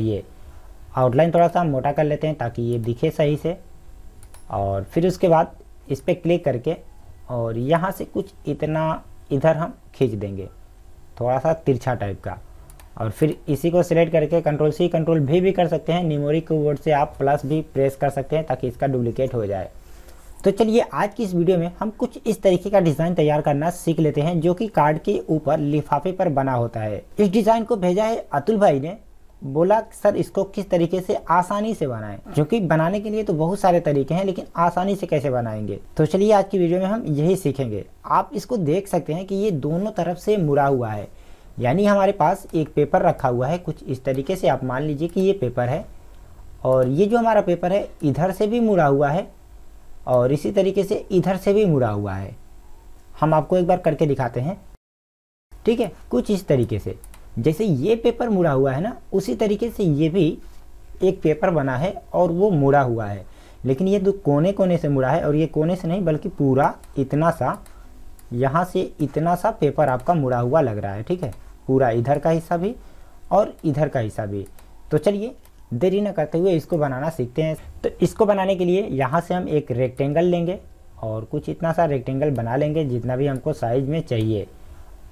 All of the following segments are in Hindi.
ये आउटलाइन थोड़ा सा मोटा कर लेते हैं ताकि ये दिखे सही से और फिर उसके बाद इस पर क्लिक करके और यहाँ से कुछ इतना इधर हम खींच देंगे थोड़ा सा तिरछा टाइप का और फिर इसी को सिलेक्ट करके कंट्रोल सी कंट्रोल भी भी कर सकते हैं न्यूमोरिक कीबोर्ड से आप प्लस भी प्रेस कर सकते हैं ताकि इसका डुप्लीकेट हो जाए तो चलिए आज की इस वीडियो में हम कुछ इस तरीके का डिज़ाइन तैयार करना सीख लेते हैं जो कि कार्ड के ऊपर लिफाफे पर बना होता है इस डिज़ाइन को भेजा है अतुल भाई ने बोला सर इसको किस तरीके से आसानी से बनाएं क्योंकि बनाने के लिए तो बहुत सारे तरीके हैं लेकिन आसानी से कैसे बनाएंगे तो चलिए आज की वीडियो में हम यही सीखेंगे आप इसको देख सकते हैं कि ये दोनों तरफ से मुड़ा हुआ है यानी हमारे पास एक पेपर रखा हुआ है कुछ इस तरीके से आप मान लीजिए कि ये पेपर है और ये जो हमारा पेपर है इधर से भी मुड़ा हुआ है और इसी तरीके से इधर से भी मुड़ा हुआ है हम आपको एक बार करके दिखाते हैं ठीक है कुछ इस तरीके से जैसे ये पेपर मुड़ा हुआ है ना उसी तरीके से ये भी एक पेपर बना है और वो मुड़ा हुआ है लेकिन ये दो कोने कोने से मुड़ा है और ये कोने से नहीं बल्कि पूरा इतना सा यहाँ से इतना सा पेपर आपका मुड़ा हुआ लग रहा है ठीक है पूरा इधर का हिस्सा भी और इधर का हिस्सा भी तो चलिए देरी न करते हुए इसको बनाना सीखते हैं तो इसको बनाने के लिए यहाँ से हम एक रेक्टेंगल लेंगे और कुछ इतना सा रेक्टेंगल बना लेंगे जितना भी हमको साइज में चाहिए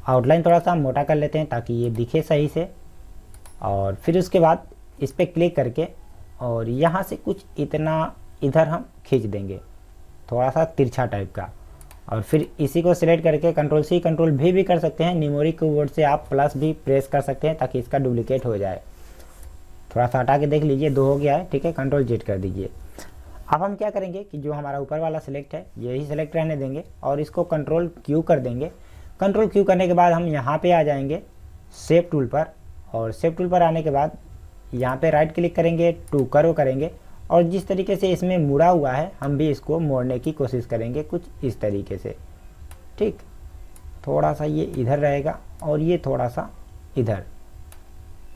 आउटलाइन थोड़ा सा हम मोटा कर लेते हैं ताकि ये दिखे सही से और फिर उसके बाद इस पर क्लिक करके और यहाँ से कुछ इतना इधर हम खींच देंगे थोड़ा सा तिरछा टाइप का और फिर इसी को सिलेक्ट करके कंट्रोल सी कंट्रोल भी भी कर सकते हैं निमोरिक कीबोर्ड से आप प्लस भी प्रेस कर सकते हैं ताकि इसका डुप्लीकेट हो जाए थोड़ा सा हटा के देख लीजिए दो हो गया है ठीक है कंट्रोल जेट कर दीजिए अब हम क्या करेंगे कि जो हमारा ऊपर वाला सिलेक्ट है यही सिलेक्ट रहने देंगे और इसको कंट्रोल क्यू कर देंगे कंट्रोल क्यू करने के बाद हम यहाँ पे आ जाएंगे सेफ टूल पर और सेफ टूल पर आने के बाद यहाँ पे राइट क्लिक करेंगे टू करो करेंगे और जिस तरीके से इसमें मुड़ा हुआ है हम भी इसको मोड़ने की कोशिश करेंगे कुछ इस तरीके से ठीक थोड़ा सा ये इधर रहेगा और ये थोड़ा सा इधर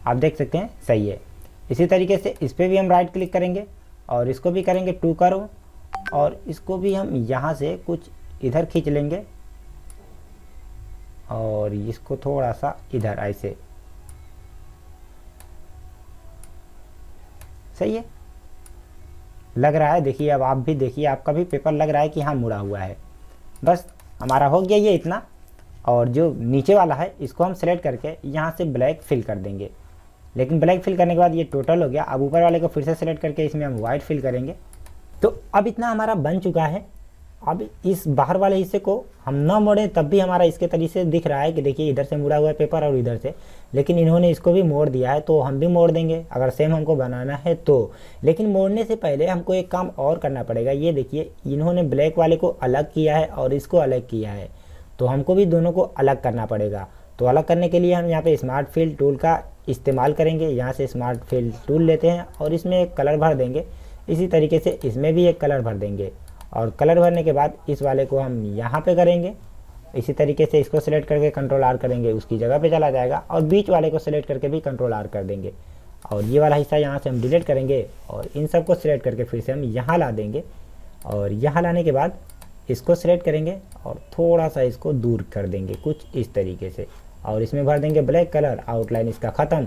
आप देख सकते हैं सही है इसी तरीके से इस पर भी हम राइट क्लिक करेंगे और इसको भी करेंगे टू करो और इसको भी हम यहाँ से कुछ इधर खींच लेंगे और इसको थोड़ा सा इधर ऐसे सही है लग रहा है देखिए अब आप भी देखिए आपका भी पेपर लग रहा है कि हाँ मुड़ा हुआ है बस हमारा हो गया ये इतना और जो नीचे वाला है इसको हम सेलेक्ट करके यहाँ से ब्लैक फिल कर देंगे लेकिन ब्लैक फिल करने के बाद ये टोटल हो गया अब ऊपर वाले को फिर से सेलेक्ट करके इसमें हम वाइट फिल करेंगे तो अब इतना हमारा बन चुका है अब इस बाहर वाले हिस्से को हम ना मोड़ें तब भी हमारा इसके तरीके से दिख रहा है कि देखिए इधर से मुड़ा हुआ है पेपर और इधर से लेकिन इन्होंने इसको भी मोड़ दिया है तो हम भी मोड़ देंगे अगर सेम हमको बनाना है तो लेकिन मोड़ने से पहले हमको एक काम और करना पड़ेगा ये देखिए इन्होंने ब्लैक वाले को अलग किया है और इसको अलग किया है तो हमको भी दोनों को अलग करना पड़ेगा तो अलग करने के लिए हम यहाँ पर स्मार्ट फील्ड टूल का इस्तेमाल करेंगे यहाँ से स्मार्ट फील्ड टूल लेते हैं और इसमें एक कलर भर देंगे इसी तरीके से इसमें भी एक कलर भर देंगे और कलर भरने के बाद इस वाले को हम यहाँ पे करेंगे इसी तरीके से इसको सिलेक्ट करके कंट्रोल आर करेंगे उसकी जगह पे चला जाएगा और बीच वाले को सिलेक्ट करके भी कंट्रोल आर कर देंगे और ये वाला हिस्सा यहाँ से हम डिलीट करेंगे और इन सब को सिलेक्ट करके फिर से हम यहाँ ला देंगे और यहाँ लाने के बाद इसको सिलेक्ट करेंगे और थोड़ा सा इसको दूर कर देंगे कुछ इस तरीके से और इसमें भर देंगे ब्लैक कलर आउटलाइन इसका ख़त्म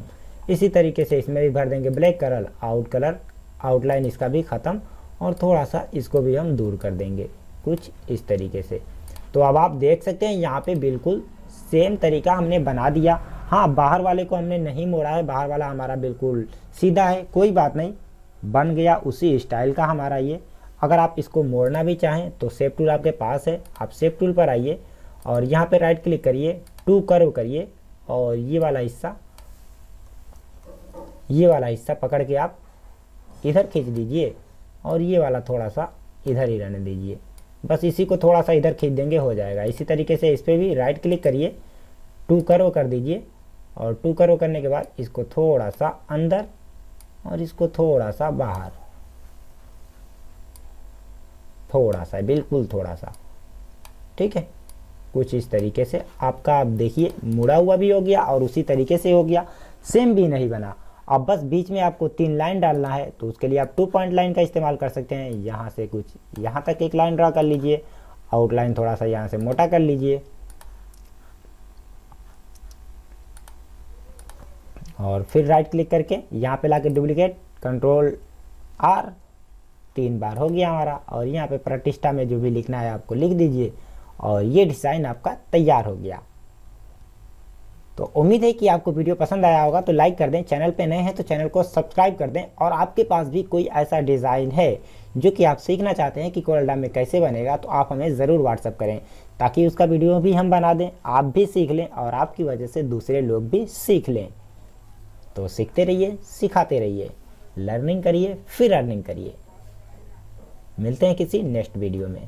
इसी तरीके से इसमें भी भर देंगे black colour out colour outline इसका भी ख़त्म और थोड़ा सा इसको भी हम दूर कर देंगे कुछ इस तरीके से तो अब आप देख सकते हैं यहाँ पे बिल्कुल सेम तरीका हमने बना दिया हाँ बाहर वाले को हमने नहीं मोड़ा है बाहर वाला हमारा बिल्कुल सीधा है कोई बात नहीं बन गया उसी स्टाइल का हमारा ये अगर आप इसको मोड़ना भी चाहें तो सेप टूल आपके पास है आप सेप टूल पर आइए और यहाँ पर राइट क्लिक करिए टू कर्व करिए और ये वाला हिस्सा ये वाला हिस्सा पकड़ के आप इधर खींच दीजिए और ये वाला थोड़ा सा इधर ही रहने दीजिए बस इसी को थोड़ा सा इधर खींच देंगे हो जाएगा इसी तरीके से इस पर भी राइट क्लिक करिए टू करो कर दीजिए और टू करो करने के बाद इसको थोड़ा सा अंदर और इसको थोड़ा सा बाहर थोड़ा सा बिल्कुल थोड़ा सा ठीक है कुछ इस तरीके से आपका आप देखिए मुड़ा हुआ भी हो गया और उसी तरीके से हो गया सेम भी नहीं बना अब बस बीच में आपको तीन लाइन डालना है तो उसके लिए आप टू पॉइंट लाइन का इस्तेमाल कर सकते हैं यहाँ से कुछ यहाँ तक एक लाइन ड्रा कर लीजिए आउटलाइन थोड़ा सा यहाँ से मोटा कर लीजिए और फिर राइट क्लिक करके यहाँ पे लाके डुप्लीकेट कंट्रोल आर तीन बार हो गया हमारा और यहाँ पे प्रतिष्ठा में जो भी लिखना है आपको लिख दीजिए और ये डिज़ाइन आपका तैयार हो गया तो उम्मीद है कि आपको वीडियो पसंद आया होगा तो लाइक कर दें चैनल पे नए हैं तो चैनल को सब्सक्राइब कर दें और आपके पास भी कोई ऐसा डिज़ाइन है जो कि आप सीखना चाहते हैं कि कोरलडा में कैसे बनेगा तो आप हमें ज़रूर व्हाट्सअप करें ताकि उसका वीडियो भी हम बना दें आप भी सीख लें और आपकी वजह से दूसरे लोग भी सीख लें तो सीखते रहिए सिखाते रहिए लर्निंग करिए फिर अर्निंग करिए मिलते हैं किसी नेक्स्ट वीडियो में